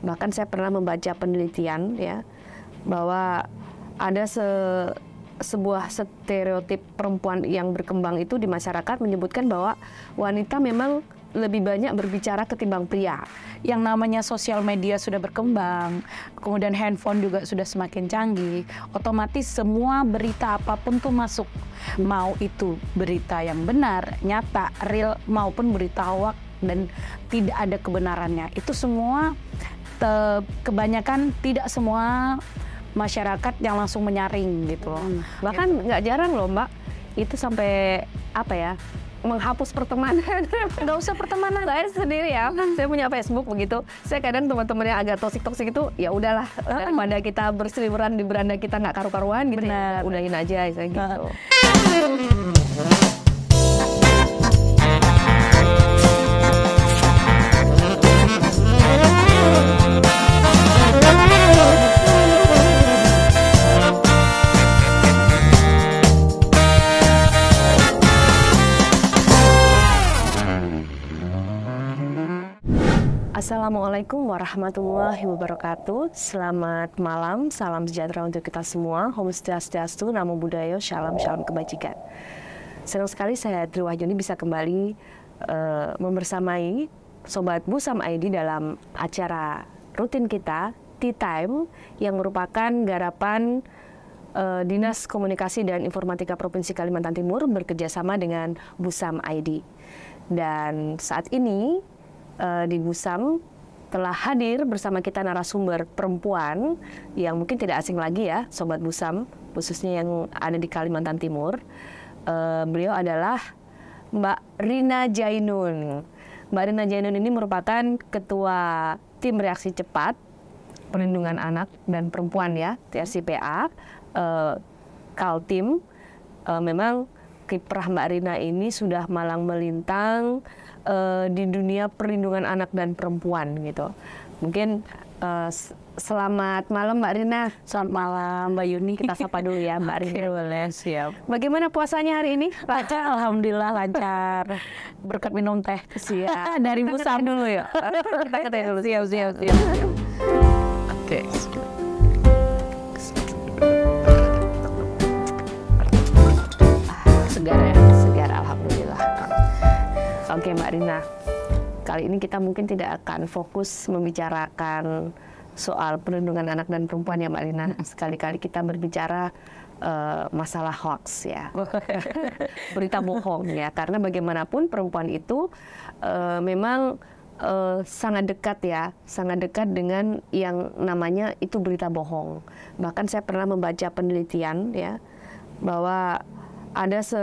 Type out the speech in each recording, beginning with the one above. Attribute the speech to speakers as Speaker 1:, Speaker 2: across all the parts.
Speaker 1: Bahkan saya pernah membaca penelitian ya bahwa ada se sebuah stereotip perempuan yang berkembang itu di masyarakat menyebutkan bahwa
Speaker 2: wanita memang lebih banyak berbicara ketimbang pria. Yang namanya sosial media sudah berkembang, kemudian handphone juga sudah semakin canggih, otomatis semua berita apapun tuh masuk. Mau itu berita yang benar, nyata, real maupun berita hoax dan tidak ada kebenarannya. Itu semua Eh, kebanyakan tidak semua masyarakat yang langsung menyaring gitu loh. Hmm. Bahkan gitu. nggak gitu. jarang loh Mbak, itu sampai apa ya, menghapus
Speaker 1: pertemanan. Nggak usah pertemanan. Saya sendiri ya, hmm. saya punya Facebook begitu. Saya kadang teman-teman yang agak toksik-toksik itu, ya udahlah daripada eh, hmm. kita berseliweran di beranda kita nggak karu-karuan gitu, ya, Benar. ya, udahin aja saya gitu. Assalamualaikum warahmatullahi wabarakatuh. Selamat malam, salam sejahtera untuk kita semua. Om Swastiastu, Namo Buddhaya, Shalom Shalom kebajikan. Senang sekali saya Tri Wahyuni bisa kembali uh, membersamai Sobat Busam ID dalam acara rutin kita Tea Time yang merupakan garapan uh, Dinas Komunikasi dan Informatika Provinsi Kalimantan Timur bekerjasama dengan Busam ID. Dan saat ini uh, di Gusam telah hadir bersama kita narasumber perempuan yang mungkin tidak asing lagi ya, Sobat Busam, khususnya yang ada di Kalimantan Timur. Uh, beliau adalah Mbak Rina Jainun. Mbak Rina Jainun ini merupakan ketua tim reaksi cepat perlindungan anak dan perempuan ya, TRCPA, uh, eh, Kaltim. Uh, memang kiprah Mbak Rina ini sudah malang melintang uh, di dunia perlindungan anak dan perempuan gitu. Mungkin uh, selamat malam Mbak Rina. Selamat malam Mbak Yuni. Kita sapa dulu ya
Speaker 2: Mbak Rina. Oke, boleh, siap. Bagaimana puasanya hari ini? Lancar, alhamdulillah lancar. Berkat minum teh. Siap. Dari Busam dulu ya. Kita dulu. Siap, siap, siap. siap. Oke. Okay.
Speaker 1: Oke Mbak Rina, kali ini kita mungkin tidak akan fokus membicarakan soal perlindungan anak dan perempuan ya Mbak Rina. Hmm. Sekali-kali kita berbicara uh, masalah hoax ya, berita bohong ya. Karena bagaimanapun perempuan itu uh, memang uh, sangat dekat ya, sangat dekat dengan yang namanya itu berita bohong. Bahkan saya pernah membaca penelitian ya bahwa ada se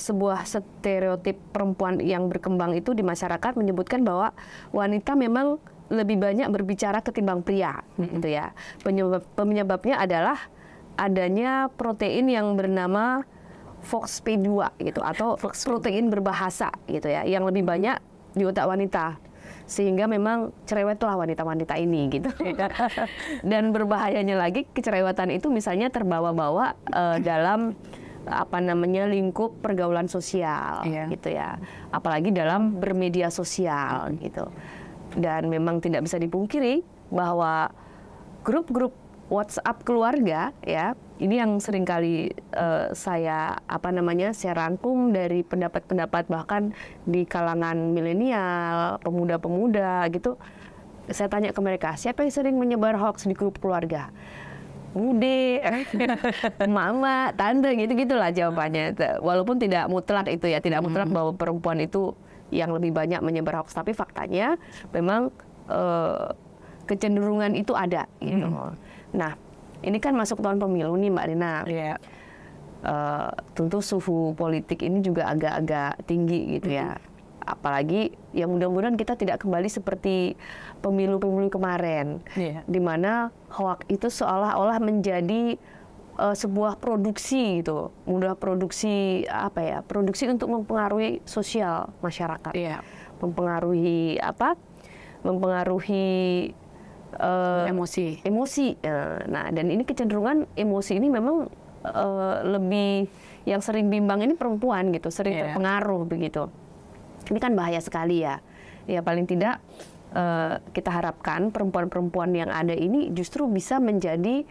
Speaker 1: sebuah stereotip perempuan yang berkembang itu di masyarakat menyebutkan bahwa wanita memang lebih banyak berbicara ketimbang pria, mm -hmm. gitu ya. Penyebab, penyebabnya adalah adanya protein yang bernama FOXP2 gitu atau Fox protein berbahasa gitu ya, yang lebih banyak di otak wanita sehingga memang cerewetlah wanita-wanita ini gitu dan berbahayanya lagi kecerewetan itu misalnya terbawa-bawa uh, dalam apa namanya lingkup pergaulan sosial yeah. gitu ya apalagi dalam bermedia sosial gitu dan memang tidak bisa dipungkiri bahwa grup-grup WhatsApp keluarga ya ini yang seringkali uh, saya apa namanya saya rangkum dari pendapat-pendapat bahkan di kalangan milenial pemuda-pemuda gitu saya tanya ke mereka siapa yang sering menyebar hoax di grup keluarga bude, mama, tante gitu-gitulah jawabannya. Walaupun tidak mutlak itu ya, tidak mutlak -hmm. bahwa perempuan itu yang lebih banyak menyebar hoax, tapi faktanya memang uh, kecenderungan itu ada gitu. Nah, ini kan masuk tahun pemilu nih Mbak Rina. Yeah. Iya. Uh, tentu suhu politik ini juga agak-agak tinggi gitu -hmm. ya apalagi ya mudah-mudahan kita tidak kembali seperti pemilu-pemilu kemarin yeah. di mana hoax itu seolah-olah menjadi uh, sebuah produksi gitu, mudah produksi apa ya, produksi untuk mempengaruhi sosial masyarakat, yeah. mempengaruhi apa, mempengaruhi uh, emosi, emosi. Eh, nah, dan ini kecenderungan emosi ini memang uh, lebih yang sering bimbang ini perempuan gitu, sering yeah. terpengaruh begitu. Ini kan bahaya sekali ya. Ya paling tidak eh, kita harapkan perempuan-perempuan yang ada ini justru bisa menjadi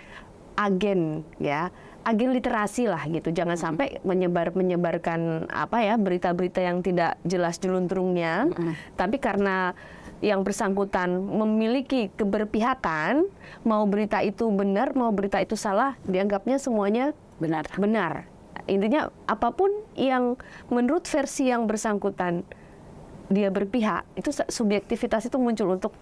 Speaker 1: agen ya agen literasi lah gitu jangan hmm. sampai menyebar menyebarkan apa ya berita-berita yang tidak jelas jeluntrungnya mm -hmm. tapi karena yang bersangkutan memiliki keberpihakan mau berita itu benar mau berita itu salah dianggapnya semuanya benar benar intinya apapun yang menurut versi yang bersangkutan dia berpihak itu subjektivitas itu muncul untuk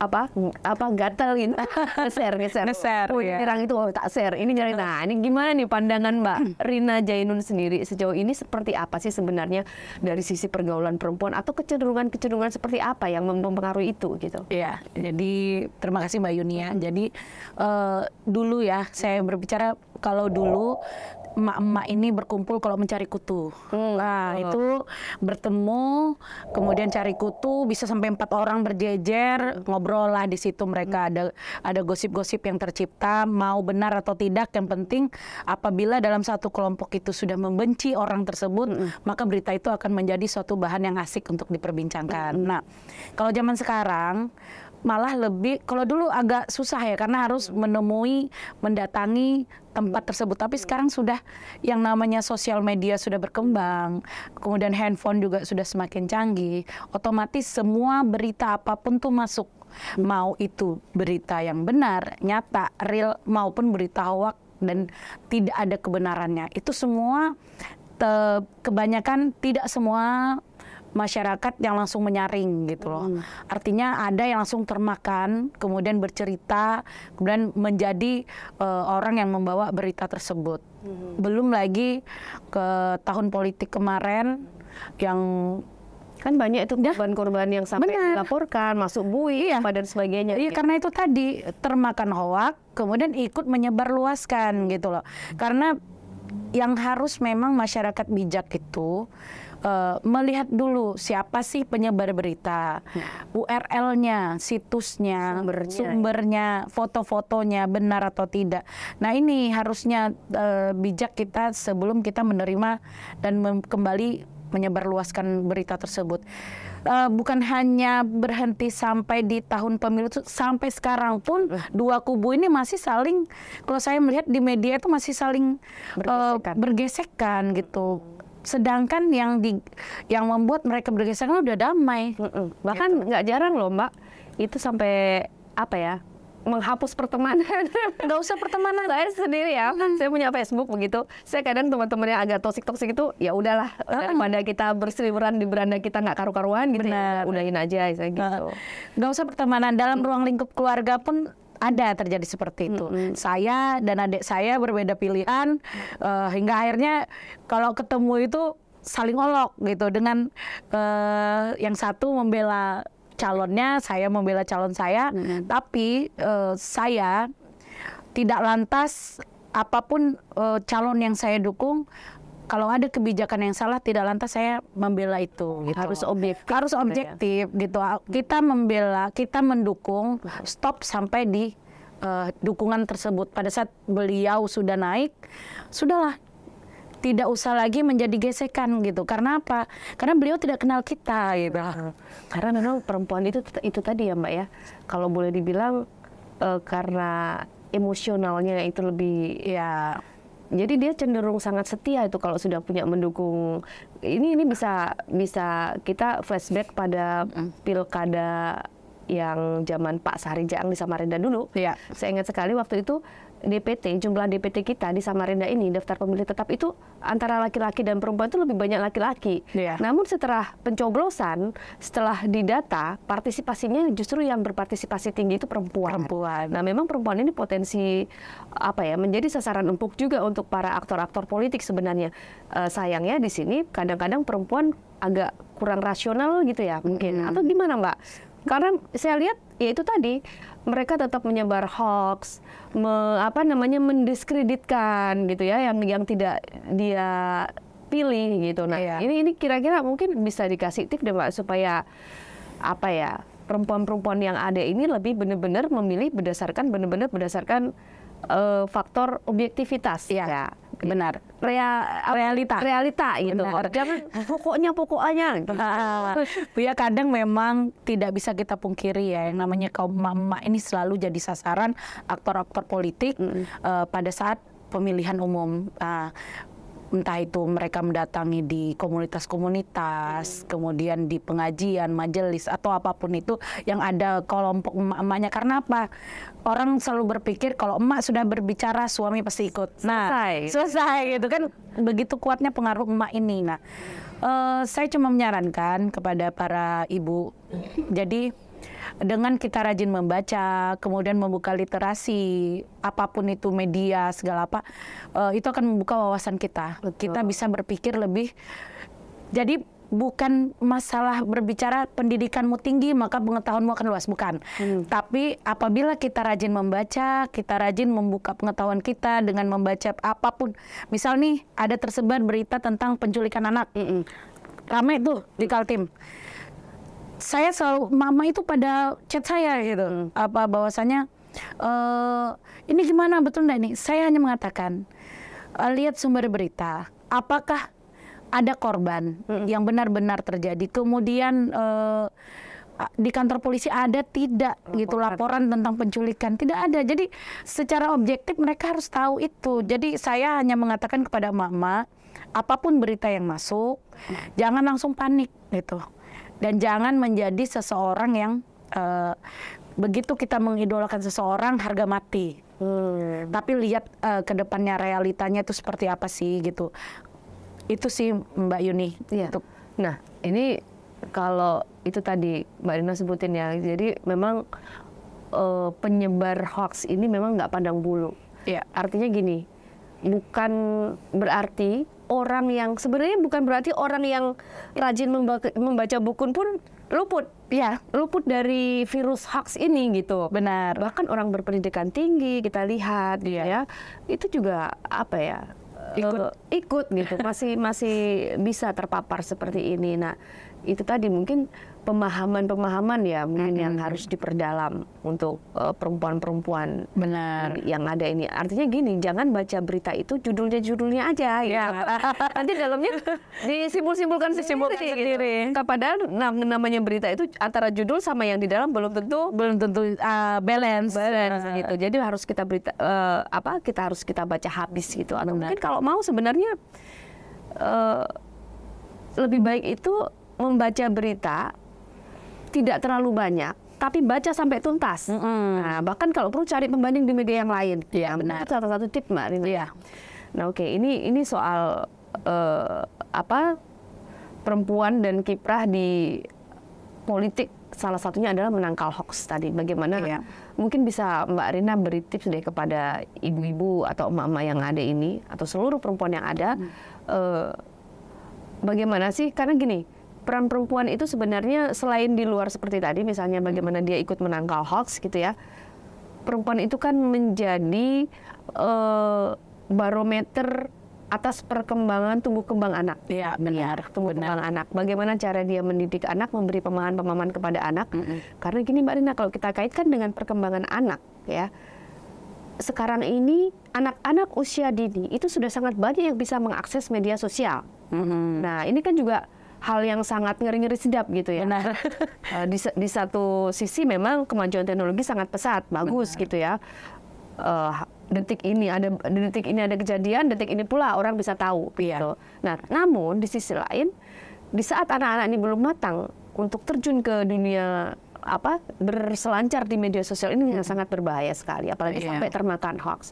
Speaker 1: apa apa gatalin ngeser ngeser ngeser oh, ya. itu oh, tak share ini nyari nah ini gimana nih pandangan mbak Rina Jainun sendiri sejauh ini seperti apa sih sebenarnya dari sisi pergaulan perempuan atau kecenderungan kecenderungan seperti apa yang mempengaruhi itu gitu ya jadi
Speaker 2: terima kasih mbak Yunia jadi uh, dulu ya saya berbicara kalau dulu emak-emak ini berkumpul kalau mencari kutu. Hmm. Nah, hmm. itu bertemu, kemudian cari kutu, bisa sampai empat orang berjejer, hmm. ngobrol lah di situ mereka hmm. ada ada gosip-gosip yang tercipta, mau benar atau tidak, yang penting apabila dalam satu kelompok itu sudah membenci orang tersebut, hmm. maka berita itu akan menjadi suatu bahan yang asik untuk diperbincangkan. Hmm. Nah, kalau zaman sekarang malah lebih kalau dulu agak susah ya karena harus menemui mendatangi tempat tersebut tapi iya. sekarang sudah yang namanya sosial media sudah berkembang kemudian handphone juga sudah semakin canggih otomatis semua berita apapun tuh masuk hmm. mau itu berita yang benar nyata real maupun berita hoax dan tidak ada kebenarannya itu semua kebanyakan tidak semua masyarakat yang langsung menyaring gitu loh. Hmm. Artinya ada yang langsung termakan, kemudian bercerita, kemudian menjadi uh, orang yang membawa berita tersebut. Hmm. Belum lagi ke tahun politik kemarin yang kan banyak itu korban-korban yang sampai Benar. dilaporkan masuk bui iya. dan sebagainya iya gitu. karena itu tadi termakan hoak kemudian ikut menyebarluaskan gitu loh karena yang harus memang masyarakat bijak itu uh, melihat dulu siapa sih penyebar berita, hmm. Ya. URL-nya, situsnya, sumbernya, sumbernya ya. foto-fotonya benar atau tidak. Nah ini harusnya uh, bijak kita sebelum kita menerima dan kembali menyebarluaskan berita tersebut. Uh, bukan hanya berhenti sampai di tahun pemilu, sampai sekarang pun dua kubu ini masih saling, kalau saya melihat di media itu masih saling bergesekan, uh, bergesekan gitu. Sedangkan yang di yang membuat mereka bergeser kan udah damai. Mm -mm, Bahkan gitu. nggak gitu. jarang loh Mbak, itu sampai
Speaker 1: apa ya? menghapus pertemanan. Nggak usah pertemanan. saya sendiri ya, hmm. saya punya Facebook begitu. Saya kadang teman-teman yang agak toksik-toksik itu, ya udahlah daripada kita berseliweran di
Speaker 2: beranda kita nggak karu-karuan gitu, ya, udahin aja saya gitu. Nggak usah pertemanan dalam mm. ruang lingkup keluarga pun ada terjadi seperti itu. Mm -hmm. Saya dan adik saya berbeda pilihan uh, hingga akhirnya kalau ketemu itu saling olok gitu dengan uh, yang satu membela calonnya, saya membela calon saya, mm -hmm. tapi uh, saya tidak lantas apapun uh, calon yang saya dukung kalau ada kebijakan yang salah tidak lantas saya membela itu gitu. harus objektif harus objektif gitu ya. gitu kita membela kita mendukung stop sampai di uh, dukungan tersebut pada saat beliau sudah naik sudahlah tidak usah lagi menjadi gesekan gitu. Karena apa? Karena beliau tidak kenal kita gitu. Karena memang perempuan itu itu tadi ya Mbak ya. Kalau boleh
Speaker 1: dibilang uh, karena emosionalnya itu lebih ya jadi dia cenderung sangat setia itu kalau sudah punya mendukung ini ini bisa bisa kita flashback pada mm. pilkada yang zaman Pak Sari Jaang di Samarinda dulu. Ya. Saya ingat sekali waktu itu DPT, jumlah DPT kita di Samarinda ini, daftar pemilih tetap itu antara laki-laki dan perempuan itu lebih banyak laki-laki. Yeah. Namun setelah pencoblosan, setelah didata, partisipasinya justru yang berpartisipasi tinggi itu perempuan. Perempuan. Nah, memang perempuan ini potensi apa ya menjadi sasaran empuk juga untuk para aktor-aktor politik sebenarnya. E, sayangnya di sini kadang-kadang perempuan agak kurang rasional gitu ya mungkin. Hmm. Atau gimana Mbak? Karena saya lihat ya itu tadi mereka tetap menyebar hoax, me, apa namanya mendiskreditkan gitu ya yang yang tidak dia pilih gitu. Nah, iya. ini ini kira-kira mungkin bisa dikasih tips deh Pak supaya apa ya? perempuan-perempuan yang ada ini lebih benar-benar memilih berdasarkan benar-benar berdasarkan uh, faktor objektivitas iya. ya. ya
Speaker 2: okay. benar real realita realita gitu benar. jangan pokoknya pokoknya gitu. ya kadang memang tidak bisa kita pungkiri ya yang namanya kaum mama ini selalu jadi sasaran aktor-aktor politik mm -hmm. uh, pada saat pemilihan umum uh, entah itu mereka mendatangi di komunitas-komunitas, hmm. kemudian di pengajian, majelis atau apapun itu yang ada kelompok emak-emaknya karena apa? Orang selalu berpikir kalau emak sudah berbicara suami pasti ikut. Nah, selesai, selesai gitu kan begitu kuatnya pengaruh emak ini. Nah, uh, saya cuma menyarankan kepada para ibu. Jadi dengan kita rajin membaca, kemudian membuka literasi, apapun itu media segala apa, uh, itu akan membuka wawasan kita. Betul. Kita bisa berpikir lebih. Jadi bukan masalah berbicara pendidikanmu tinggi maka pengetahuanmu akan luas bukan hmm. tapi apabila kita rajin membaca kita rajin membuka pengetahuan kita dengan membaca apapun misal nih ada tersebar berita tentang penculikan anak mm -mm. rame tuh di Kaltim saya selalu mama itu pada chat saya gitu apa bahwasanya uh, eh, ini gimana betul nggak ini saya hanya mengatakan eh, lihat sumber berita apakah ada korban hmm. yang benar-benar terjadi kemudian uh, di kantor polisi ada tidak laporan. gitu laporan tentang penculikan tidak ada jadi secara objektif mereka harus tahu itu jadi saya hanya mengatakan kepada mama apapun berita yang masuk hmm. jangan langsung panik gitu dan jangan menjadi seseorang yang uh, begitu kita mengidolakan seseorang harga mati. Hmm. Tapi lihat uh, ke depannya realitanya itu seperti apa sih gitu. Itu sih Mbak Yuni. Iya. Untuk... Nah,
Speaker 1: ini kalau itu tadi Mbak Dina sebutin ya. Jadi memang uh, penyebar hoax ini memang nggak pandang bulu. Iya. Artinya gini, bukan berarti orang yang sebenarnya bukan berarti orang yang rajin membaca buku pun luput ya luput dari virus hoax ini gitu benar bahkan orang berpendidikan tinggi kita lihat gitu yeah. ya itu juga apa ya ikut uh, ikut gitu masih masih bisa terpapar seperti ini nah itu tadi mungkin pemahaman-pemahaman ya mungkin mm-hmm. yang harus diperdalam untuk perempuan eh, perempuan-perempuan
Speaker 2: benar
Speaker 1: yang ada ini artinya gini jangan baca berita itu judulnya judulnya aja ya nanti dalamnya disimpul-simpulkan disimpulkan sendiri, sendiri. Gitu. padahal namanya berita itu antara judul sama yang di dalam belum tentu belum tentu uh, balance balance uh. gitu jadi harus kita berita uh, apa kita harus kita baca habis gitu atau benar. mungkin kalau mau sebenarnya uh, lebih baik itu membaca berita tidak terlalu banyak tapi baca sampai tuntas. Mm -hmm. Nah, bahkan kalau perlu cari pembanding di media yang lain. ya yeah, benar. Itu salah satu tip Mbak Rina. Iya. Nah, oke, okay. ini ini soal uh, apa perempuan dan kiprah di politik salah satunya adalah menangkal hoax tadi. Bagaimana ya. mungkin bisa Mbak Rina beri tips deh kepada ibu-ibu atau emak-emak yang ada ini atau seluruh perempuan yang ada hmm. uh, bagaimana sih? Karena gini, peran perempuan itu sebenarnya selain di luar seperti tadi misalnya hmm. bagaimana dia ikut menangkal hoax gitu ya perempuan itu kan menjadi uh, barometer atas perkembangan tumbuh kembang anak. Iya, benar. Tumbuh benar. kembang anak. Bagaimana cara dia mendidik anak, memberi pemahaman-pemahaman kepada anak? Mm -hmm. Karena gini Mbak Rina, kalau kita kaitkan dengan perkembangan anak, ya. Sekarang ini anak-anak usia dini itu sudah sangat banyak yang bisa mengakses media sosial. Mm -hmm. Nah, ini kan juga hal yang sangat ngeri-ngeri sedap gitu ya. Benar. Eh, di, di satu sisi memang kemajuan teknologi sangat pesat, bagus Benar. gitu ya. Uh, detik ini ada detik ini ada kejadian, detik ini pula orang bisa tahu iya. gitu. Nah, namun di sisi lain di saat anak-anak ini belum matang untuk terjun ke dunia apa berselancar di media sosial ini hmm. sangat berbahaya sekali apalagi yeah. sampai termakan hoax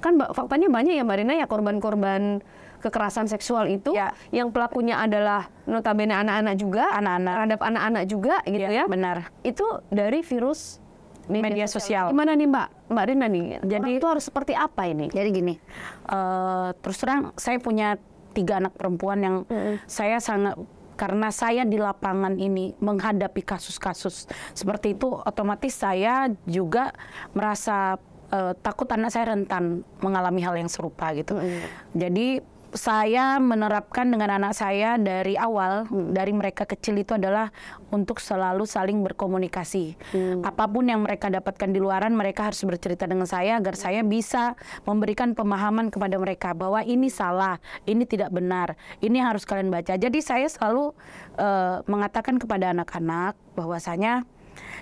Speaker 1: kan faktanya banyak ya Marina ya korban-korban kekerasan seksual itu ya. yang pelakunya adalah notabene anak-anak juga, anak-anak terhadap anak-anak juga gitu ya, ya. Benar. Itu dari virus media, media
Speaker 2: sosial. Gimana nih Mbak? Mbak Rina nih. Jadi itu harus seperti apa ini? Jadi gini, uh, terus terang saya punya tiga anak perempuan yang mm -hmm. saya sangat karena saya di lapangan ini menghadapi kasus-kasus seperti itu otomatis saya juga merasa uh, takut anak saya rentan mengalami hal yang serupa gitu. Mm. Jadi saya menerapkan dengan anak saya dari awal hmm. dari mereka kecil itu adalah untuk selalu saling berkomunikasi. Hmm. Apapun yang mereka dapatkan di luaran mereka harus bercerita dengan saya agar mm. saya bisa memberikan pemahaman kepada mereka bahwa ini salah, ini tidak benar, ini harus kalian baca. Jadi saya selalu uh, mengatakan kepada anak-anak bahwasanya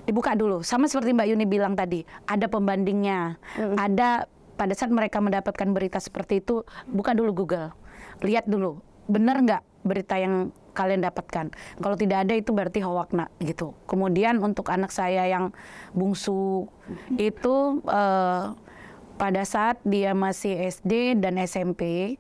Speaker 2: dibuka dulu. Sama seperti Mbak Yuni bilang tadi, ada pembandingnya, hmm. ada pada saat mereka mendapatkan berita seperti itu, buka dulu Google, lihat dulu, benar nggak berita yang kalian dapatkan. Kalau tidak ada itu berarti hoakna gitu. Kemudian untuk anak saya yang bungsu hmm. itu uh, pada saat dia masih SD dan SMP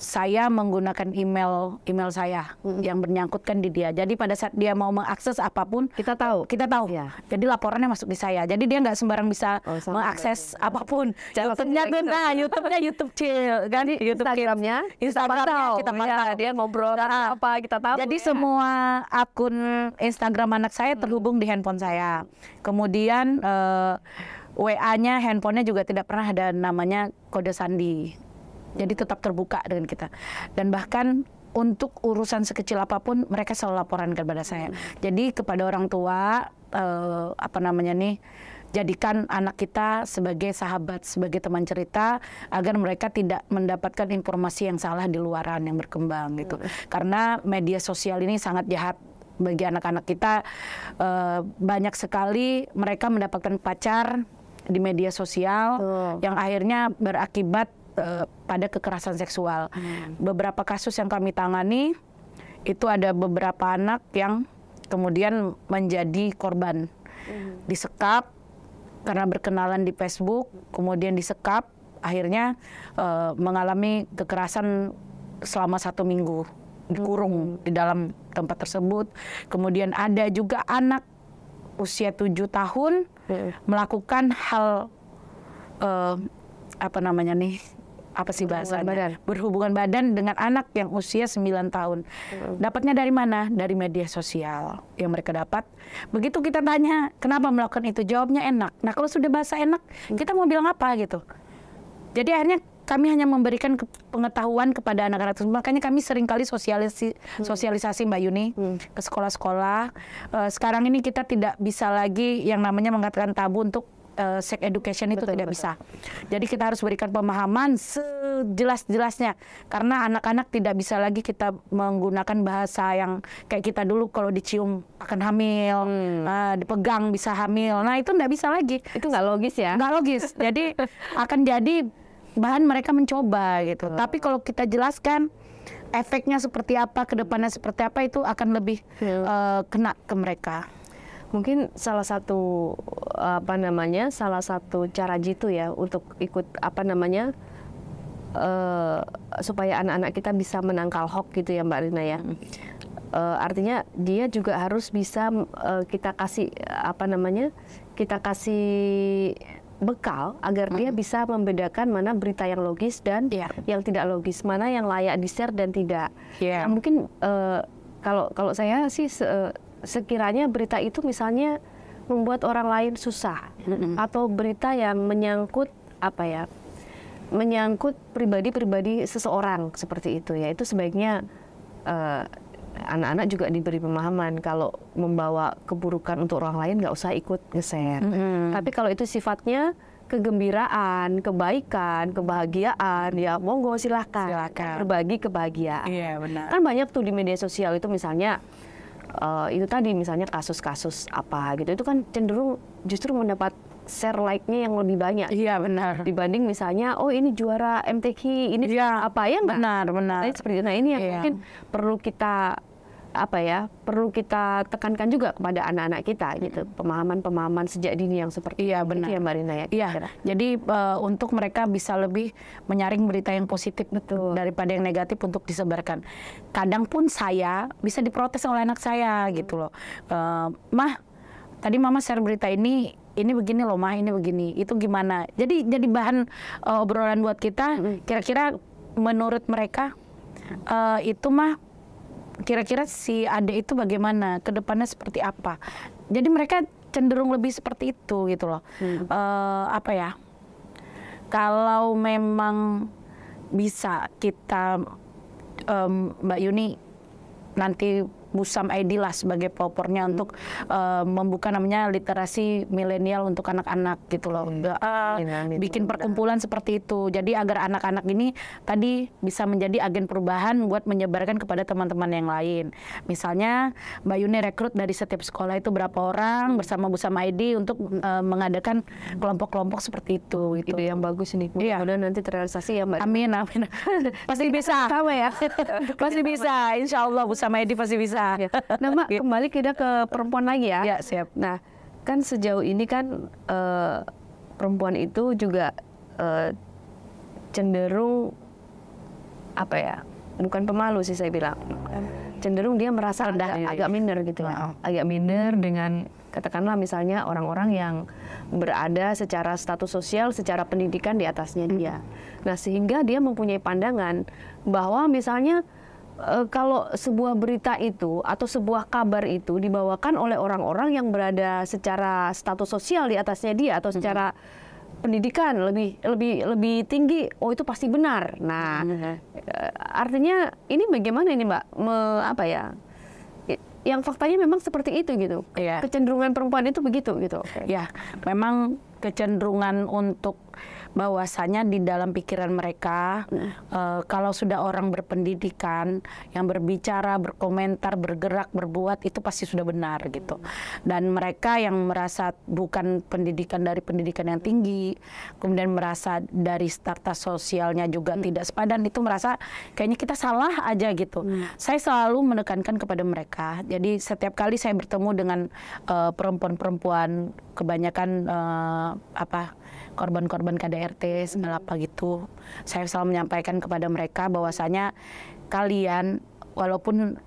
Speaker 2: saya menggunakan email email saya -hmm. yang bernyangkutkan di dia. Jadi pada saat dia mau mengakses apapun, kita tahu. Kita tahu. Ya. Jadi laporannya masuk di saya. Jadi dia nggak sembarang bisa oh, mengakses ya. apapun. YouTube-nya tuh nah, YouTube-nya YouTube chill, kan YouTube Instagram-nya, Instagram-nya kita Ya, dia ngobrol nah, apa kita tahu. Jadi ya. semua akun Instagram anak saya terhubung di handphone saya. Kemudian uh, eh, WA-nya, handphonenya juga tidak pernah ada namanya kode sandi jadi tetap terbuka dengan kita. Dan bahkan untuk urusan sekecil apapun mereka selalu laporan kepada saya. Hmm. Jadi kepada orang tua eh, apa namanya nih jadikan anak kita sebagai sahabat, sebagai teman cerita agar mereka tidak mendapatkan informasi yang salah di luaran yang berkembang gitu. Hmm. Karena media sosial ini sangat jahat bagi anak-anak kita eh, banyak sekali mereka mendapatkan pacar di media sosial yang akhirnya berakibat Eh, pada kekerasan seksual. Hmm. Beberapa kasus yang kami tangani itu ada beberapa anak yang kemudian menjadi korban. Hmm. Disekap karena berkenalan di Facebook, kemudian disekap, akhirnya uh, mengalami kekerasan selama satu minggu dikurung hmm. di dalam tempat tersebut. Kemudian ada juga anak usia tujuh tahun hmm. melakukan hal uh, apa namanya nih apa sih bahasanya badan. berhubungan badan dengan anak yang usia 9 tahun. Hmm. Dapatnya dari mana? Dari media sosial yang mereka dapat. Begitu kita tanya kenapa melakukan itu, jawabnya enak. Nah kalau sudah bahasa enak, hmm. kita mau bilang apa gitu? Jadi akhirnya kami hanya memberikan pengetahuan kepada anak-anak tersebut. Makanya kami seringkali sosialisasi, hmm. sosialisasi Mbak Yuni hmm. ke sekolah-sekolah. Eh, sekarang ini kita tidak bisa lagi yang namanya mengatakan tabu untuk uh, sex education itu tidak betul. bisa. Jadi kita harus berikan pemahaman sejelas-jelasnya karena anak-anak tidak bisa lagi kita menggunakan bahasa yang kayak kita dulu kalau dicium akan hamil, hmm. uh, dipegang bisa hamil. Nah itu tidak bisa lagi. Itu nggak logis ya? Nggak logis. jadi akan jadi bahan mereka mencoba gitu. Oh. Tapi kalau kita jelaskan efeknya seperti apa, kedepannya seperti apa itu akan lebih hmm. uh, kena ke mereka mungkin salah satu apa namanya
Speaker 1: salah satu cara jitu ya untuk ikut apa namanya uh, supaya anak-anak kita bisa menangkal hoax gitu ya Mbak Rina ya. Uh, artinya dia juga harus bisa uh, kita kasih apa namanya kita kasih bekal agar dia hmm. bisa membedakan mana berita yang logis dan yeah. yang tidak logis, mana yang layak di share dan tidak. Yeah. Nah, mungkin uh, kalau kalau saya sih uh, sekiranya berita itu misalnya membuat orang lain susah atau berita yang menyangkut apa ya menyangkut pribadi-pribadi seseorang seperti itu ya itu sebaiknya uh, anak-anak juga diberi pemahaman kalau membawa keburukan untuk orang lain nggak usah ikut geser mm-hmm. tapi kalau itu sifatnya kegembiraan, kebaikan, kebahagiaan, ya monggo silahkan, silahkan. berbagi kebahagiaan. Iya benar. Kan banyak tuh di media sosial itu misalnya uh, itu tadi misalnya kasus-kasus apa gitu itu kan cenderung justru mendapat share like-nya yang lebih banyak. Iya benar. Dibanding misalnya oh ini juara MTQ ini ya, apa ya mbak? Benar benar. Nah, seperti itu. nah ini yang iya. mungkin perlu kita apa ya perlu kita tekankan juga kepada anak-anak kita gitu pemahaman-pemahaman sejak dini yang seperti iya, itu ya, benar.
Speaker 2: ya Mbak Rina ya. Iya. Jadi uh, untuk mereka bisa lebih menyaring berita yang positif betul daripada yang negatif untuk disebarkan. Kadang pun saya bisa diprotes oleh anak saya gitu loh. Uh, mah tadi mama share berita ini ini begini loh mah ini begini itu gimana jadi jadi bahan uh, obrolan buat kita kira-kira menurut mereka uh, itu mah kira-kira si adik itu bagaimana kedepannya seperti apa jadi mereka cenderung lebih seperti itu gitu loh hmm. uh, apa ya kalau memang bisa kita um, Mbak Yuni nanti Busam ID lah sebagai popornya hmm. untuk uh, membuka namanya literasi milenial untuk anak-anak gitu loh. Hmm. Uh, bikin perkumpulan perkumpulan seperti itu. Jadi agar anak-anak ini tadi bisa menjadi agen perubahan buat menyebarkan kepada teman-teman yang lain. Misalnya Mbak Yuni rekrut dari setiap sekolah itu berapa orang bersama Busam ID untuk uh, mengadakan kelompok-kelompok seperti itu gitu. Ide yang bagus ini. Iya. mudah kemudian nanti terrealisasi ya Mbak. Amin amin.
Speaker 1: pasti bisa. Sama ya. pasti bisa. Insya Allah Busam ID pasti bisa. Nah, ya. nah Mak, iya. kembali kita ke perempuan lagi ya. Ya, siap. Nah, kan sejauh ini kan uh, perempuan itu juga uh, cenderung apa ya? Bukan pemalu sih saya bilang. Cenderung dia merasa rendah, agak, iya. agak minder gitu ya. Agak minder dengan katakanlah misalnya orang-orang yang berada secara status sosial, secara pendidikan di atasnya dia. Nah, sehingga dia mempunyai pandangan bahwa misalnya e, kalau sebuah berita itu atau sebuah kabar itu dibawakan oleh orang-orang yang berada secara status sosial di atasnya dia atau secara mm -hmm pendidikan lebih lebih lebih tinggi oh itu pasti benar nah mm -hmm. artinya ini bagaimana ini mbak Me, apa ya yang
Speaker 2: faktanya memang seperti itu gitu yeah. kecenderungan perempuan itu begitu gitu okay. ya yeah. memang kecenderungan untuk bahwasanya di dalam pikiran mereka uh, kalau sudah orang berpendidikan yang berbicara, berkomentar, bergerak, berbuat itu pasti sudah benar gitu. Dan mereka yang merasa bukan pendidikan dari pendidikan yang tinggi, kemudian merasa dari status sosialnya juga hmm. tidak sepadan itu merasa kayaknya kita salah aja gitu. Hmm. Saya selalu menekankan kepada mereka. Jadi setiap kali saya bertemu dengan eh, perempuan-perempuan uh, kebanyakan uh, apa korban-korban KDRT segala apa gitu. Saya selalu menyampaikan kepada mereka bahwasanya kalian walaupun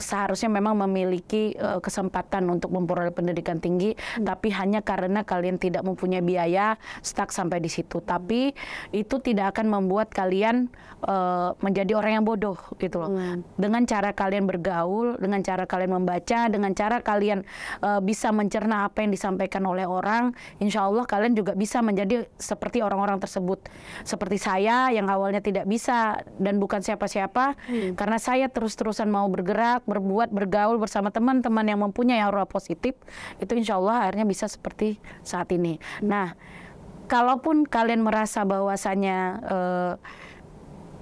Speaker 2: seharusnya memang memiliki uh, kesempatan untuk memperoleh pendidikan tinggi, hmm. tapi hanya karena kalian tidak mempunyai biaya stuck sampai di situ. Tapi itu tidak akan membuat kalian uh, menjadi orang yang bodoh gitu loh. Hmm. Dengan cara kalian bergaul, dengan cara kalian membaca, dengan cara kalian uh, bisa mencerna apa yang disampaikan oleh orang, insya Allah kalian juga bisa menjadi seperti orang-orang tersebut. Seperti saya yang awalnya tidak bisa dan bukan siapa-siapa, hmm. karena saya terus-terusan mau bergerak bergerak, berbuat, bergaul bersama teman-teman yang mempunyai aura positif, itu insya Allah akhirnya bisa seperti saat ini. Nah, kalaupun kalian merasa bahwasannya eh,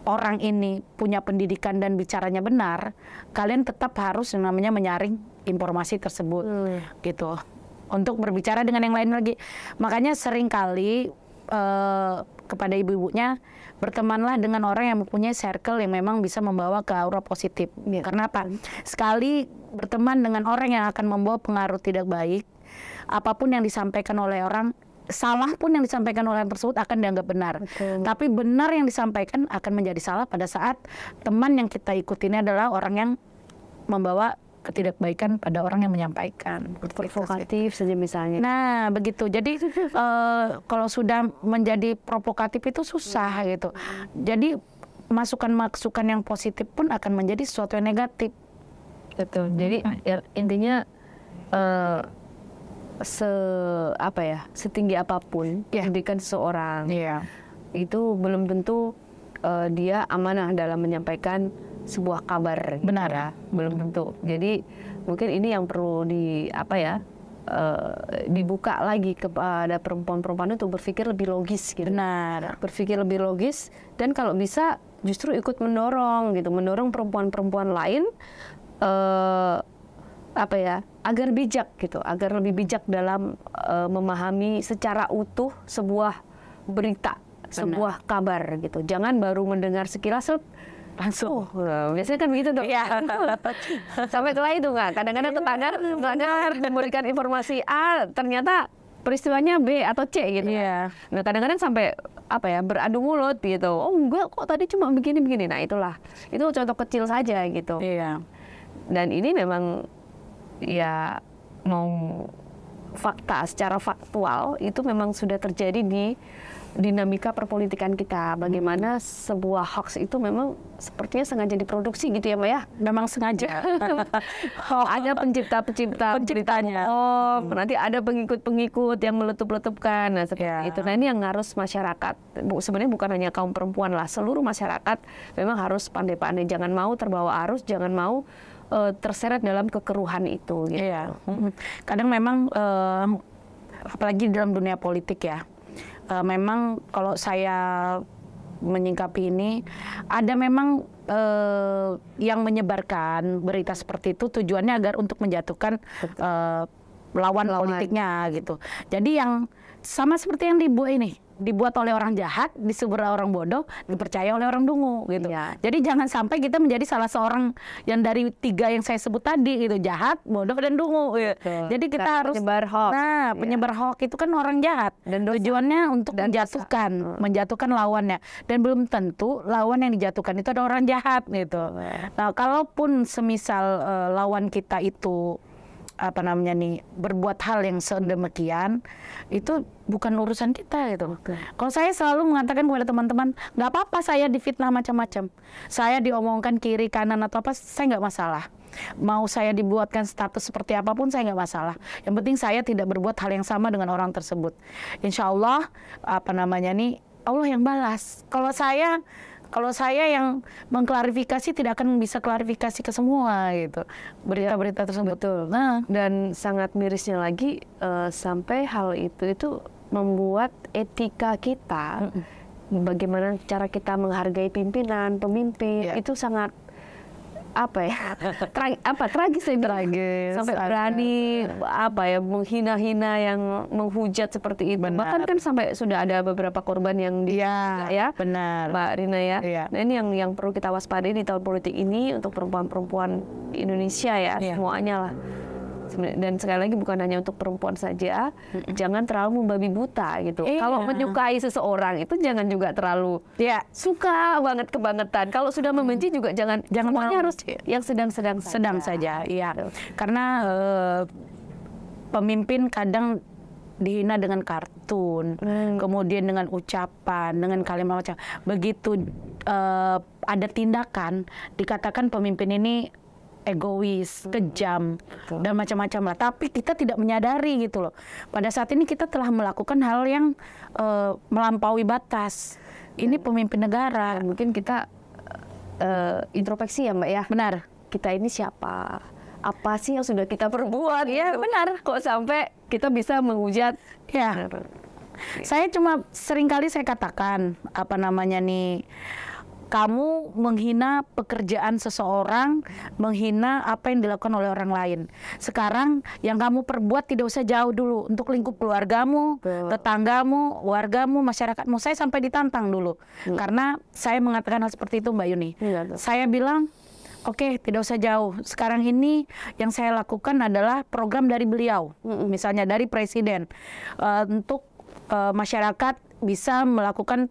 Speaker 2: orang ini punya pendidikan dan bicaranya benar, kalian tetap harus yang namanya menyaring informasi tersebut, hmm. gitu. Untuk berbicara dengan yang lain lagi, makanya seringkali eh, kepada ibu-ibunya bertemanlah dengan orang yang mempunyai circle yang memang bisa membawa ke aura positif. Ya. Karena apa? Hmm. Sekali berteman dengan orang yang akan membawa pengaruh tidak baik, apapun yang disampaikan oleh orang salah pun yang disampaikan oleh orang tersebut akan dianggap benar. Betul. Tapi benar yang disampaikan akan menjadi salah pada saat teman yang kita ikuti adalah orang yang membawa ketidakbaikan pada orang yang menyampaikan. Gitu. Provokatif saja misalnya. Nah, begitu. Jadi uh, kalau sudah menjadi provokatif itu susah hmm. gitu. Hmm. Jadi masukan-masukan yang positif pun akan menjadi sesuatu yang negatif. Betul. Jadi hmm. ya, intinya uh, se apa ya setinggi
Speaker 1: apapun yeah. pendidikan seseorang yeah. itu belum tentu uh, dia amanah dalam menyampaikan sebuah kabar. Gitu Benar ya, belum tentu. Jadi mungkin ini yang perlu di apa ya? Uh, dibuka lagi kepada perempuan-perempuan itu berpikir lebih logis gitu. Benar. Berpikir lebih logis dan kalau bisa justru ikut mendorong gitu, mendorong perempuan-perempuan lain uh, apa ya agar bijak gitu agar lebih bijak dalam uh, memahami secara utuh sebuah berita Benar. sebuah kabar gitu jangan baru mendengar sekilas langsung. Oh, biasanya kan begitu dok. Iya. Sampai telah itu nggak Kadang-kadang tetangga, iya. tetangga memberikan informasi A, ternyata peristiwanya B atau C gitu. Iya. Nah kadang-kadang sampai apa ya beradu mulut gitu. Oh enggak kok tadi cuma begini-begini. Nah itulah itu contoh kecil saja gitu. Iya. Dan ini memang ya mau fakta secara faktual itu memang sudah terjadi di dinamika perpolitikan kita. Bagaimana sebuah hoax itu memang sepertinya sengaja diproduksi gitu ya, Mbak ya? Memang sengaja. Oh, ada pencipta-pencipta penciptanya. Oh, hmm. nanti ada pengikut-pengikut yang meletup-letupkan. Nah, seperti yeah. itu. Nah, ini yang harus masyarakat sebenarnya bukan hanya kaum perempuan lah, seluruh masyarakat memang harus pandai-pandai jangan mau terbawa arus, jangan mau uh, terseret dalam kekeruhan
Speaker 2: itu gitu. Iya. Hmm. Kadang memang uh, apalagi dalam dunia politik ya uh, memang kalau saya menyingkapi ini ada memang uh, yang menyebarkan berita seperti itu tujuannya agar untuk menjatuhkan uh, lawan, lawan politiknya gitu. Jadi yang sama seperti yang dibuat ini dibuat oleh orang jahat, disebut orang bodoh, dipercaya oleh orang dungu gitu. Ya. Jadi jangan sampai kita menjadi salah seorang yang dari tiga yang saya sebut tadi gitu, jahat, bodoh dan dungu. Gitu. Jadi kita Karena harus penyebar hoax. Nah, iya. penyebar ya. hoax itu kan orang jahat. Dan dosa. Tujuannya untuk dan menjatuhkan, dosa. menjatuhkan lawannya. Dan belum tentu lawan yang dijatuhkan itu ada orang jahat gitu. Nah, kalaupun semisal uh, lawan kita itu apa namanya nih berbuat hal yang sedemikian itu bukan urusan kita gitu. Kalau saya selalu mengatakan kepada teman-teman, nggak apa-apa saya difitnah macam-macam, saya diomongkan kiri kanan atau apa, saya nggak masalah. Mau saya dibuatkan status seperti apapun saya nggak masalah. Yang penting saya tidak berbuat hal yang sama dengan orang tersebut. Insya Allah apa namanya nih Allah yang balas. Kalau saya kalau saya yang mengklarifikasi tidak akan bisa klarifikasi ke semua gitu berita-berita
Speaker 1: tersebut. Betul. Nah, dan sangat mirisnya lagi uh, sampai hal itu itu membuat etika kita mm -mm. bagaimana cara kita menghargai pimpinan, pemimpin yeah. itu sangat apa ya tra apa tragis ya gitu. tragis sampai berani apa ya menghina-hina yang menghujat seperti itu benar. bahkan kan sampai sudah ada beberapa korban yang di ya, ya benar Mbak Rina ya. ya nah ini yang yang perlu kita waspadai di tahun politik ini untuk perempuan-perempuan Indonesia ya, ya. semuanya lah dan sekali lagi bukan hanya untuk perempuan saja mm jangan terlalu membabi buta gitu eh, kalau menyukai seseorang itu jangan juga terlalu ya suka banget kebangetan
Speaker 2: kalau sudah membenci juga jangan jangan semuanya harus yang sedang-sedang sedang saja iya gitu. karena uh, pemimpin kadang dihina dengan kartun, hmm. kemudian dengan ucapan, dengan kalimat macam begitu uh, ada tindakan dikatakan pemimpin ini egois, hmm. kejam Betul. dan macam-macam lah. Tapi kita tidak menyadari gitu loh. Pada saat ini kita telah melakukan hal yang uh, melampaui batas. Ini dan, pemimpin negara. mungkin kita uh, introspeksi ya, Mbak ya. Benar. Kita ini siapa? Apa sih yang sudah kita perbuat? Ya, benar. Kok sampai kita bisa menghujat? Ya. Benar. Saya cuma seringkali saya katakan apa namanya nih kamu menghina pekerjaan seseorang, menghina apa yang dilakukan oleh orang lain. Sekarang yang kamu perbuat tidak usah jauh dulu untuk lingkup keluargamu, Betul. tetanggamu, wargamu, masyarakatmu. Saya sampai ditantang dulu hmm. karena saya mengatakan hal seperti itu Mbak Yuni. Hmm. Saya bilang Oke, okay, tidak usah jauh. Sekarang ini yang saya lakukan adalah program dari beliau, hmm. misalnya dari presiden, uh, untuk uh, masyarakat bisa melakukan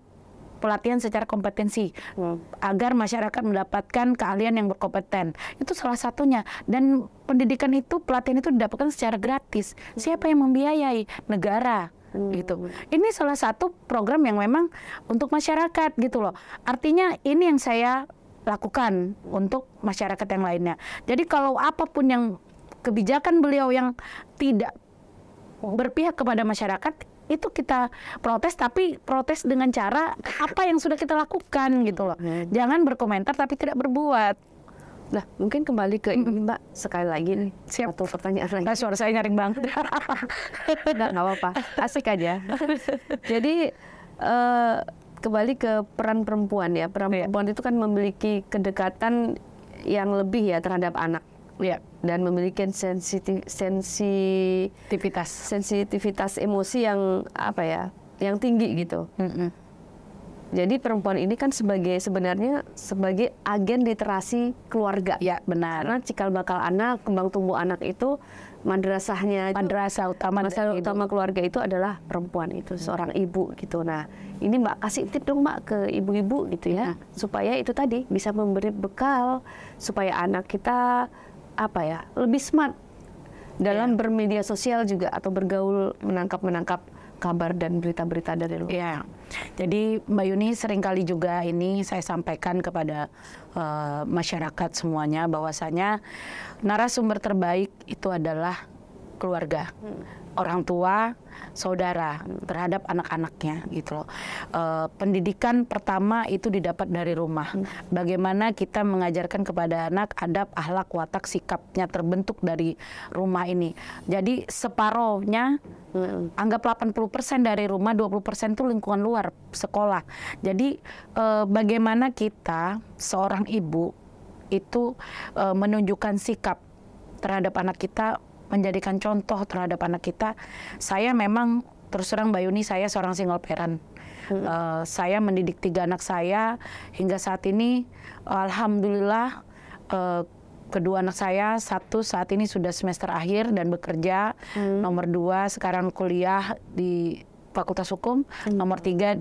Speaker 2: pelatihan secara kompetensi hmm. agar masyarakat mendapatkan keahlian yang berkompeten. Itu salah satunya dan pendidikan itu pelatihan itu didapatkan secara gratis. Hmm. Siapa yang membiayai? Negara. Hmm. gitu. Ini salah satu program yang memang untuk masyarakat gitu loh. Artinya ini yang saya lakukan untuk masyarakat yang lainnya. Jadi kalau apapun yang kebijakan beliau yang tidak berpihak kepada masyarakat itu kita protes tapi protes dengan cara apa yang sudah kita lakukan gitu loh. Hmm. Jangan berkomentar tapi tidak berbuat. Nah, mungkin kembali ke ini Mbak sekali lagi nih. Siap. Satu pertanyaan lagi. Nah, suara saya nyaring banget. nggak nah, apa-apa. Asik aja.
Speaker 1: Jadi uh, kembali ke peran perempuan ya. Peran yeah. perempuan itu kan memiliki kedekatan yang lebih ya terhadap anak. Iya. Yeah dan memiliki sensitif sensitivitas sensitivitas emosi yang apa ya yang tinggi gitu mm -hmm. jadi perempuan ini kan sebagai sebenarnya sebagai agen literasi keluarga ya benar karena cikal bakal anak kembang tumbuh anak itu madrasahnya madrasah utama madrasah utama keluarga itu adalah perempuan itu hmm. seorang ibu gitu nah ini mbak kasih tip dong mbak ke ibu-ibu gitu ya hmm. supaya itu tadi bisa memberi bekal supaya anak kita apa ya lebih smart
Speaker 2: dalam yeah. bermedia sosial juga atau bergaul menangkap menangkap kabar dan berita-berita dari luar. Iya. Jadi Mbak Yuni seringkali juga ini saya sampaikan kepada uh, masyarakat semuanya bahwasanya narasumber terbaik itu adalah keluarga. Hmm orang tua, saudara terhadap anak-anaknya gitu loh. E, pendidikan pertama itu didapat dari rumah. Hmm. Bagaimana kita mengajarkan kepada anak adab, ahlak, watak, sikapnya terbentuk dari rumah ini. Jadi separohnya hmm. anggap 80% dari rumah, 20% itu lingkungan luar, sekolah. Jadi e, bagaimana kita seorang ibu itu e, menunjukkan sikap terhadap anak kita menjadikan contoh terhadap anak kita. Saya memang terus terang Mbak Yuni saya seorang single parent. Hmm. Uh, saya mendidik tiga anak saya hingga saat ini alhamdulillah uh, kedua anak saya satu saat ini sudah semester akhir dan bekerja hmm. nomor dua sekarang kuliah di Fakultas Hukum hmm. nomor tiga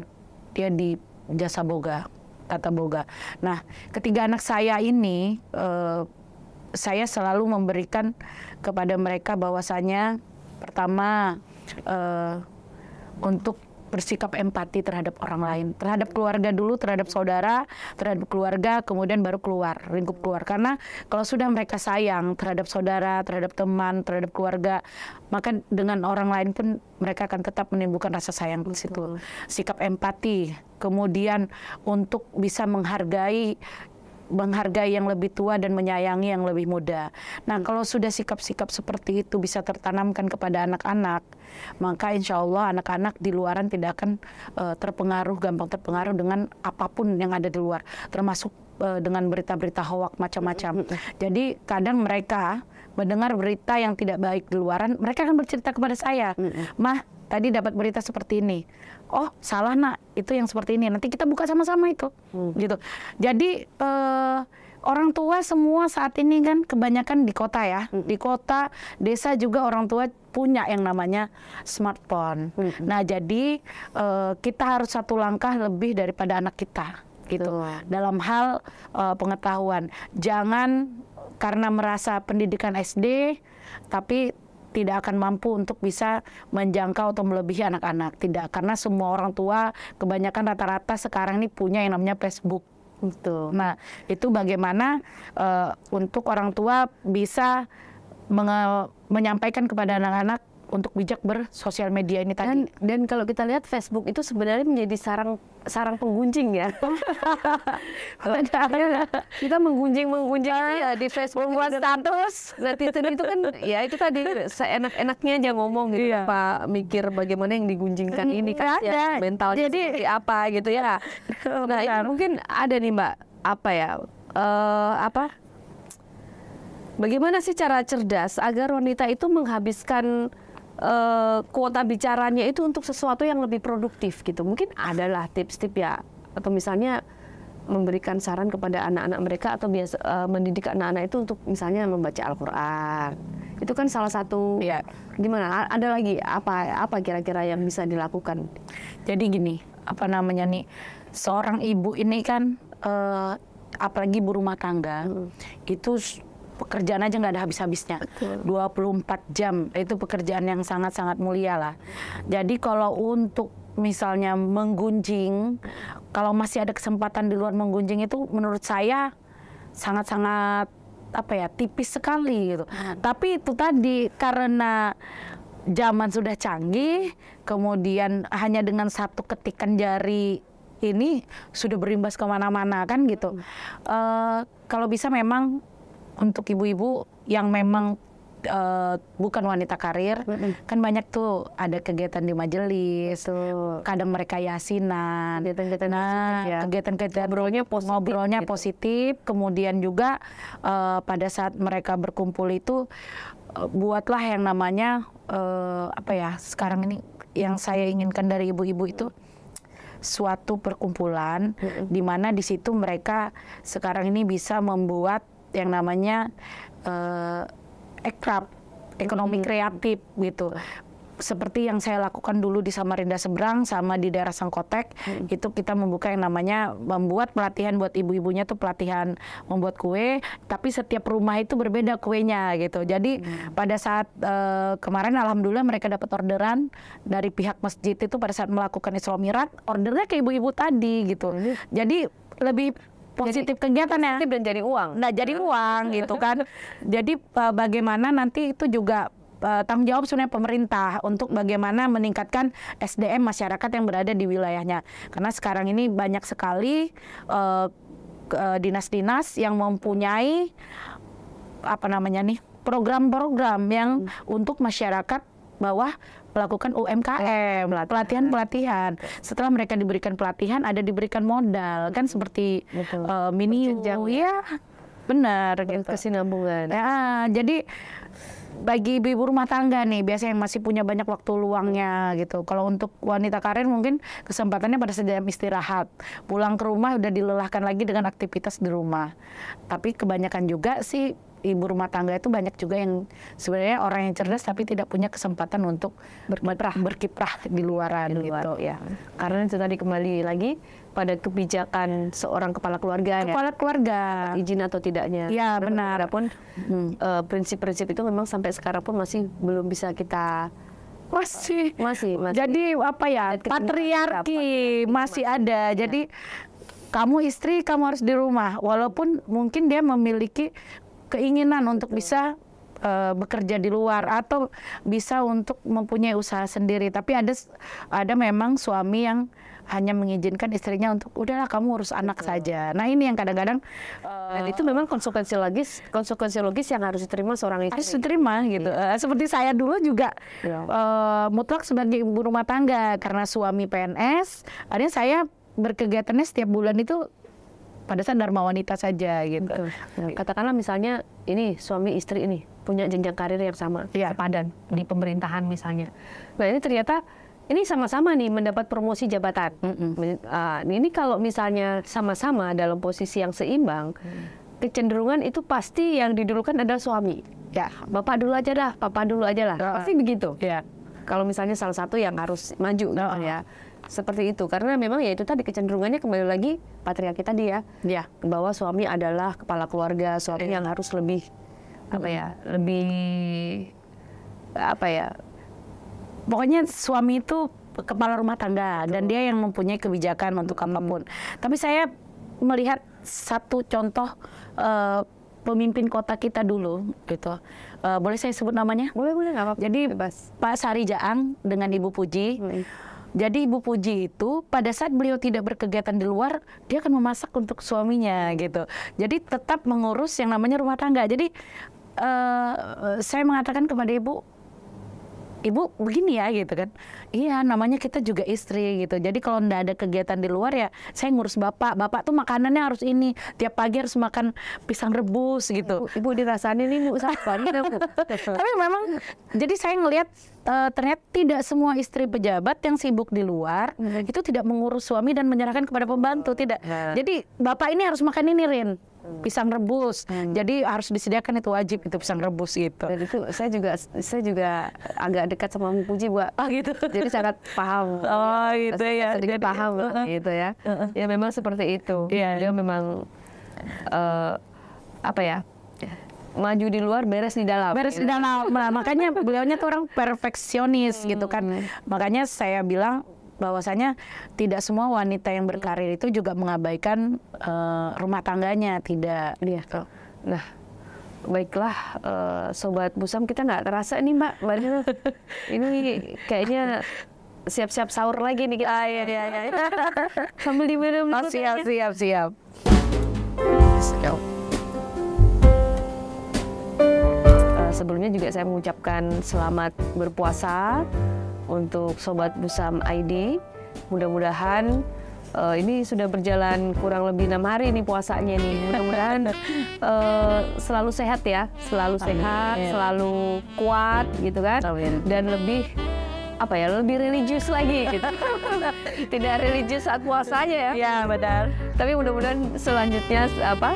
Speaker 2: dia di Jasa Boga Tata Boga. Nah ketiga anak saya ini uh, saya selalu memberikan kepada mereka bahwasanya pertama uh, untuk bersikap empati terhadap orang lain, terhadap keluarga dulu, terhadap saudara, terhadap keluarga, kemudian baru keluar lingkup keluar. Karena kalau sudah mereka sayang terhadap saudara, terhadap teman, terhadap keluarga, maka dengan orang lain pun mereka akan tetap menimbulkan rasa sayang di situ. Sikap empati, kemudian untuk bisa menghargai menghargai yang lebih tua dan menyayangi yang lebih muda. Nah, kalau sudah sikap-sikap seperti itu bisa tertanamkan kepada anak-anak, maka insya Allah anak-anak di luaran tidak akan uh, terpengaruh, gampang terpengaruh dengan apapun yang ada di luar, termasuk uh, dengan berita-berita hoak macam-macam. Jadi kadang mereka mendengar berita yang tidak baik di luaran, mereka akan bercerita kepada saya, mah tadi dapat berita seperti ini oh salah nak itu yang seperti ini nanti kita buka sama-sama itu hmm. gitu jadi eh, orang tua semua saat ini kan kebanyakan di kota ya hmm. di kota desa juga orang tua punya yang namanya smartphone hmm. nah jadi eh, kita harus satu langkah lebih daripada anak kita gitu Betul. dalam hal uh, pengetahuan jangan karena merasa pendidikan SD tapi tidak akan mampu untuk bisa menjangkau atau melebihi anak-anak. Tidak, karena semua orang tua kebanyakan rata-rata sekarang ini punya yang namanya Facebook. Betul. Nah, itu bagaimana uh, untuk orang tua bisa menyampaikan kepada anak-anak untuk bijak bersosial media ini tadi. Dan, dan kalau kita lihat Facebook itu sebenarnya menjadi sarang sarang penggunjing ya.
Speaker 1: kita menggunjing menggunjing ah, ya di Facebook membuat status netizen itu kan ya itu tadi seenak-enaknya aja ngomong gitu iya. Pak mikir bagaimana yang digunjingkan ini kan ya, mentalnya jadi apa gitu ya. Nah, ini mungkin ada nih Mbak apa ya uh, apa Bagaimana sih cara cerdas agar wanita itu menghabiskan uh, kuota bicaranya itu untuk sesuatu yang lebih produktif gitu. Mungkin adalah tips-tips ya atau misalnya memberikan saran kepada anak-anak mereka atau biasa uh, mendidik anak-anak itu untuk misalnya membaca Al-Qur'an. Itu kan salah satu ya. gimana? Ada lagi apa apa kira-kira yang bisa dilakukan?
Speaker 2: Jadi gini, apa namanya nih? Seorang ibu ini kan uh, apalagi ibu rumah tangga hmm. itu pekerjaan aja nggak ada habis-habisnya. 24 jam itu pekerjaan yang sangat-sangat mulia lah. Jadi kalau untuk misalnya menggunjing, kalau masih ada kesempatan di luar menggunjing itu menurut saya sangat-sangat apa ya tipis sekali gitu. Hmm. Tapi itu tadi karena zaman sudah canggih, kemudian hanya dengan satu ketikan jari ini sudah berimbas kemana-mana kan gitu. Hmm. Uh, kalau bisa memang untuk ibu-ibu yang memang uh, bukan wanita karir mm-hmm. kan banyak tuh ada kegiatan di majelis Betul. kadang mereka yasinan kegiatan-kegiatan nah ya. kegiatan-kegiatan ngobrolnya positif, ngobrolnya gitu. positif kemudian juga uh, pada saat mereka berkumpul itu uh, buatlah yang namanya uh, apa ya sekarang ini yang saya inginkan dari ibu-ibu itu suatu perkumpulan mm-hmm. di mana di situ mereka sekarang ini bisa membuat yang namanya uh, eh, ekrab ekonomi hmm. kreatif gitu seperti yang saya lakukan dulu di Samarinda Seberang sama di daerah Sangkotek hmm. itu kita membuka yang namanya membuat pelatihan buat ibu-ibunya tuh pelatihan membuat kue tapi setiap rumah itu berbeda kuenya gitu jadi hmm. pada saat uh, kemarin alhamdulillah mereka dapat orderan dari pihak masjid itu pada saat melakukan Isra ordernya ke ibu-ibu tadi gitu hmm. jadi lebih positif kegiatan kegiatannya positif dan jadi uang nah jadi uang gitu kan jadi uh, bagaimana nanti itu juga uh, tanggung jawab sebenarnya pemerintah untuk bagaimana meningkatkan SDM masyarakat yang berada di wilayahnya karena sekarang ini banyak sekali e, dinas-dinas uh, yang mempunyai apa namanya nih program-program yang hmm. untuk masyarakat bawah melakukan UMKM, pelatihan-pelatihan. Setelah mereka diberikan pelatihan, ada diberikan modal kan seperti mini uh, mini ya iya, benar gitu. kesinambungan. Ya, jadi bagi ibu rumah tangga nih biasanya yang masih punya banyak waktu luangnya gitu. Kalau untuk wanita karen mungkin kesempatannya pada sejam istirahat, pulang ke rumah udah dilelahkan lagi dengan aktivitas di rumah. Tapi kebanyakan juga sih ibu rumah tangga itu banyak juga yang sebenarnya orang yang cerdas tapi tidak punya kesempatan untuk berkiprah, berkiprah di luaran di gitu, luar.
Speaker 1: gitu ya. Hmm. Karena itu tadi kembali lagi pada kebijakan seorang kepala keluarga ya. kepala ya? keluarga izin atau tidaknya ya benar pun hmm. eh, prinsip-prinsip hmm. uh, itu memang sampai sekarang pun masih belum bisa kita masih masih, masih. jadi apa ya
Speaker 2: patriarki iya, masih, masih ada iya. jadi kamu istri kamu harus di rumah walaupun mungkin dia memiliki keinginan untuk bisa eh, bekerja di luar atau bisa untuk mempunyai usaha sendiri. Tapi ada ada memang suami yang hanya mengizinkan istrinya untuk udahlah kamu urus anak Betul. saja. Nah ini yang kadang-kadang uh, itu memang konsekuensi logis konsekuensi logis yang harus diterima seorang istri. Harus diterima gitu. Iya. Uh, seperti saya dulu juga iya. uh, mutlak sebagai ibu rumah tangga karena suami PNS. Akhirnya saya berkegiatannya setiap bulan itu pada saat standar wanita saja gitu. Betul. katakanlah misalnya ini suami istri ini punya jenjang karir
Speaker 1: yang sama, ya. sepadan di pemerintahan misalnya. Nah ini ternyata ini sama-sama nih mendapat promosi jabatan. Mm -mm. Uh, ini kalau misalnya sama-sama dalam posisi yang seimbang, mm. kecenderungan itu pasti yang didulukan adalah suami. Ya, bapak dulu aja dah, papa dulu aja lah. Uh, pasti begitu. Ya. Kalau misalnya salah satu yang harus maju, uh, gitu ah. kan ya seperti itu karena memang ya itu tadi kecenderungannya kembali lagi patriarki tadi ya, ya. bahwa suami adalah kepala keluarga suami eh. yang harus lebih apa ya, ya lebih
Speaker 2: apa ya pokoknya suami itu kepala rumah tangga Tuh. dan dia yang mempunyai kebijakan untuk apapun tapi saya melihat satu contoh uh, pemimpin kota kita dulu gitu. Uh, boleh saya sebut namanya? Boleh boleh nggak apa-apa. Jadi Bebas. Pak Sari Jaang dengan Ibu Puji. Hmm. Jadi Ibu Puji itu pada saat beliau tidak berkegiatan di luar, dia akan memasak untuk suaminya gitu. Jadi tetap mengurus yang namanya rumah tangga. Jadi uh, saya mengatakan kepada Ibu ibu begini ya gitu kan iya namanya kita juga istri gitu jadi kalau ndak ada kegiatan di luar ya saya ngurus bapak bapak tuh makanannya harus ini tiap pagi harus makan pisang rebus gitu ibu, ibu dirasain ini bu tapi memang jadi saya ngelihat uh, ternyata tidak semua istri pejabat yang sibuk di luar hmm. itu tidak mengurus suami dan menyerahkan kepada pembantu tidak ya. jadi bapak ini harus makan ini Rin Hmm. pisang rebus. Hmm. Jadi harus disediakan itu wajib itu pisang rebus gitu. Dan itu saya juga saya juga agak dekat sama Puji buat ah, oh, gitu. Jadi sangat paham. Oh
Speaker 1: ya. gitu ya. Sedikit jadi, paham uh, gitu ya. Uh, uh. Ya memang seperti itu. Yeah. Iya. Dia memang
Speaker 2: uh, apa ya? maju di luar beres di dalam beres di gitu. dalam nah, makanya beliaunya tuh orang perfeksionis hmm. gitu kan hmm. makanya saya bilang bahwasanya tidak semua wanita yang berkarir itu juga mengabaikan uh, rumah tangganya tidak iya. Oh. nah baiklah uh, sobat busam kita
Speaker 1: nggak terasa nih mbak ini kayaknya siap-siap sahur lagi nih kita ah, iya, iya, iya. sambil diminum oh, siap, siap siap siap eh, sebelumnya juga saya mengucapkan selamat berpuasa untuk Sobat Busam ID. Mudah-mudahan uh, ini sudah berjalan kurang lebih enam hari nih puasanya nih. Mudah-mudahan uh, selalu sehat ya, selalu Amin. sehat, selalu kuat gitu kan, Amin. dan lebih apa ya lebih religius lagi gitu. tidak religius saat puasanya ya ya benar tapi mudah-mudahan selanjutnya apa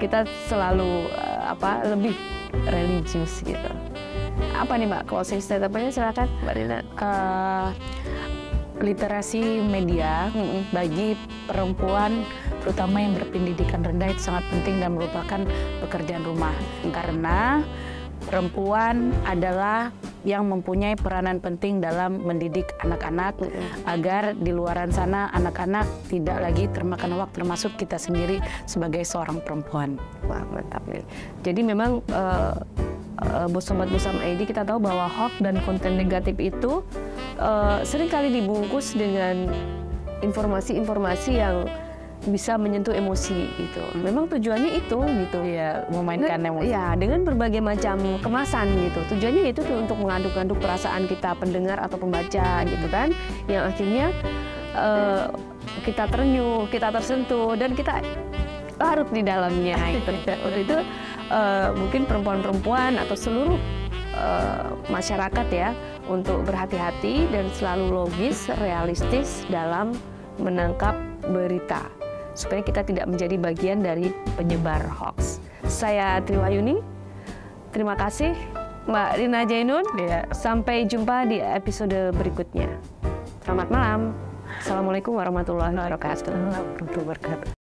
Speaker 1: kita selalu eh, apa lebih religius gitu apa
Speaker 2: nih mbak closing statementnya silakan mbak Rina uh, eh, literasi media bagi perempuan terutama yang berpendidikan rendah itu sangat penting dan merupakan pekerjaan rumah karena perempuan adalah yang mempunyai peranan penting dalam mendidik anak-anak mm -hmm. agar di luaran sana anak-anak tidak lagi termakan waktu termasuk kita sendiri sebagai seorang perempuan. Wah mantap nih. Jadi memang uh, uh, sobat Busam
Speaker 1: ID kita tahu bahwa hoax dan konten negatif itu uh, eh, kali dibungkus dengan informasi-informasi yang bisa menyentuh emosi gitu. Hmm. Memang tujuannya itu gitu. Iya, memainkan emosi. Iya, dengan berbagai macam kemasan gitu. Tujuannya itu tuh untuk mengaduk-aduk perasaan kita pendengar atau pembaca gitu hmm. kan, yang akhirnya uh, kita terenyuh, kita tersentuh dan kita larut di dalamnya gitu. Itu Eh, mungkin perempuan-perempuan atau seluruh eh, masyarakat ya untuk berhati-hati dan selalu logis, realistis dalam menangkap berita supaya kita tidak menjadi bagian dari penyebar hoax. Saya Triwayuni, terima kasih Mbak Rina Jainun. Ya. Sampai jumpa di episode berikutnya. Selamat malam. Assalamualaikum warahmatullahi wabarakatuh. Warahmatullahi wabarakatuh.